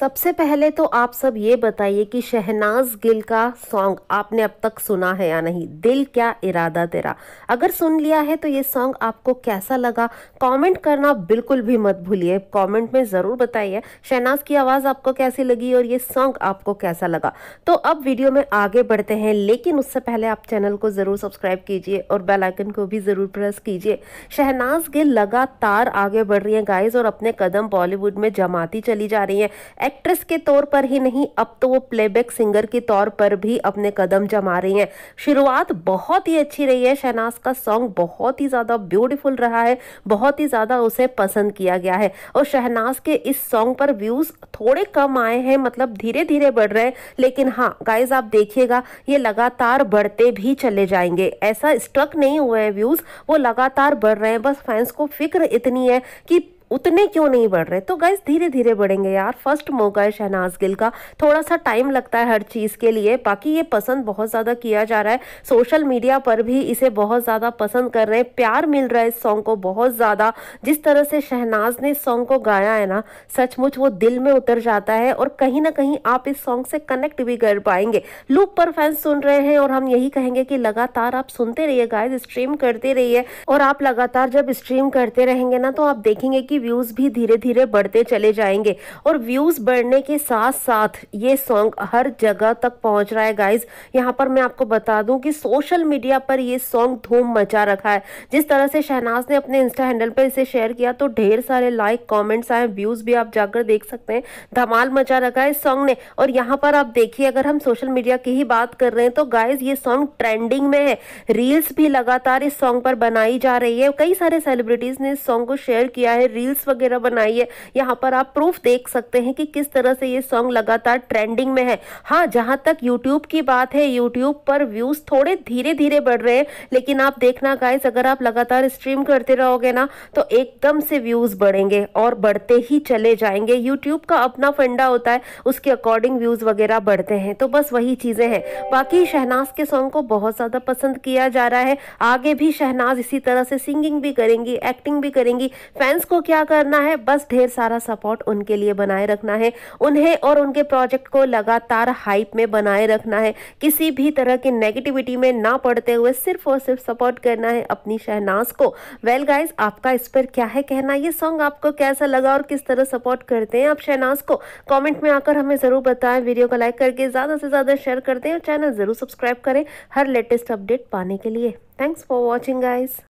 सबसे पहले तो आप सब ये बताइए कि शहनाज गिल का सॉन्ग आपने अब तक सुना है या नहीं दिल क्या इरादा तेरा अगर सुन लिया है तो ये सॉन्ग आपको कैसा लगा कमेंट करना बिल्कुल भी मत भूलिए कमेंट में ज़रूर बताइए शहनाज की आवाज़ आपको कैसी लगी और ये सॉन्ग आपको कैसा लगा तो अब वीडियो में आगे बढ़ते हैं लेकिन उससे पहले आप चैनल को ज़रूर सब्सक्राइब कीजिए और बेलाइकन को भी ज़रूर प्रेस कीजिए शहनाज गिल लगातार आगे बढ़ रही है गाइज और अपने कदम बॉलीवुड में जमाती चली जा रही है एक्ट्रेस के तौर पर ही नहीं अब तो वो प्लेबैक सिंगर के तौर पर भी अपने कदम जमा रही हैं शुरुआत बहुत ही अच्छी रही है शहनाज का सॉन्ग बहुत ही ज़्यादा ब्यूटीफुल रहा है बहुत ही ज़्यादा उसे पसंद किया गया है और शहनाज के इस सॉन्ग पर व्यूज़ थोड़े कम आए हैं मतलब धीरे धीरे बढ़ रहे हैं लेकिन हाँ गाइज आप देखिएगा ये लगातार बढ़ते भी चले जाएंगे ऐसा स्ट्रक नहीं हुए हैं व्यूज़ वो लगातार बढ़ रहे हैं बस फैंस को फिक्र इतनी है कि उतने क्यों नहीं बढ़ रहे तो गाइज धीरे धीरे बढ़ेंगे यार फर्स्ट मौका है शहनाज गिल का थोड़ा सा टाइम लगता है हर चीज़ के लिए बाकी ये पसंद बहुत ज़्यादा किया जा रहा है सोशल मीडिया पर भी इसे बहुत ज़्यादा पसंद कर रहे हैं प्यार मिल रहा है इस सॉन्ग को बहुत ज़्यादा जिस तरह से शहनाज ने इस सॉन्ग को गाया है ना सचमुच वो दिल में उतर जाता है और कहीं ना कहीं आप इस सॉन्ग से कनेक्ट भी कर पाएंगे लूप पर फैंस सुन रहे हैं और हम यही कहेंगे कि लगातार आप सुनते रहिए गाइज स्ट्रीम करते रहिए और आप लगातार जब स्ट्रीम करते रहेंगे ना तो आप देखेंगे कि इसके व्यूज़ भी धीरे धीरे बढ़ते चले जाएंगे और व्यूज़ बढ़ने के साथ साथ ये सॉन्ग हर जगह तक पहुंच रहा है गाइज यहाँ पर मैं आपको बता दूं कि सोशल मीडिया पर ये सॉन्ग धूम मचा रखा है जिस तरह से शहनाज ने अपने इंस्टा हैंडल पर इसे शेयर किया तो ढेर सारे लाइक कॉमेंट्स आए व्यूज़ भी आप जाकर देख सकते हैं धमाल मचा रखा है इस सॉन्ग ने और यहाँ पर आप देखिए अगर हम सोशल मीडिया की ही बात कर रहे हैं तो गाइज ये सॉन्ग ट्रेंडिंग में है रील्स भी लगातार इस सॉन्ग पर बनाई जा रही है कई सारे सेलिब्रिटीज़ ने इस सॉन्ग को शेयर किया है रील्स वगैरह बनाई है यहाँ पर आप प्रूफ देख सकते हैं कि किस तरह से ये सॉन्ग लगातार ट्रेंडिंग में है हाँ जहाँ तक यूट्यूब की बात है यूट्यूब पर व्यूज़ थोड़े धीरे धीरे बढ़ रहे हैं लेकिन आप देखना गाइस अगर आप लगातार स्ट्रीम करते रहोगे ना तो एकदम से व्यूज़ बढ़ेंगे और बढ़ते ही चले जाएंगे यूट्यूब का अपना फंडा होता है उसके अकॉर्डिंग व्यूज़ वगैरह बढ़ते हैं तो बस वही चीज़ें हैं बाकी शहनाज के सॉन्ग को बहुत ज़्यादा पसंद किया जा रहा है आगे भी शहनाज इसी तरह से सिंगिंग भी करेंगी एक्टिंग भी करेंगी फैंस को क्या क्या करना है बस ढेर सारा सपोर्ट उनके लिए बनाए रखना है उन्हें और उनके प्रोजेक्ट को लगातार हाइप में बनाए रखना है किसी भी तरह की नेगेटिविटी में ना पड़ते हुए सिर्फ और सिर्फ सपोर्ट करना है अपनी शहनाज को वेल well गाइज आपका इस पर क्या है कहना ये सॉन्ग आपको कैसा लगा और किस तरह सपोर्ट करते हैं आप शहनाज को कॉमेंट में आकर हमें ज़रूर बताएं वीडियो को लाइक करके ज़्यादा से ज़्यादा शेयर करते हैं और चैनल ज़रूर सब्सक्राइब करें हर लेटेस्ट अपडेट पाने के लिए थैंक्स फॉर वॉचिंग गाइज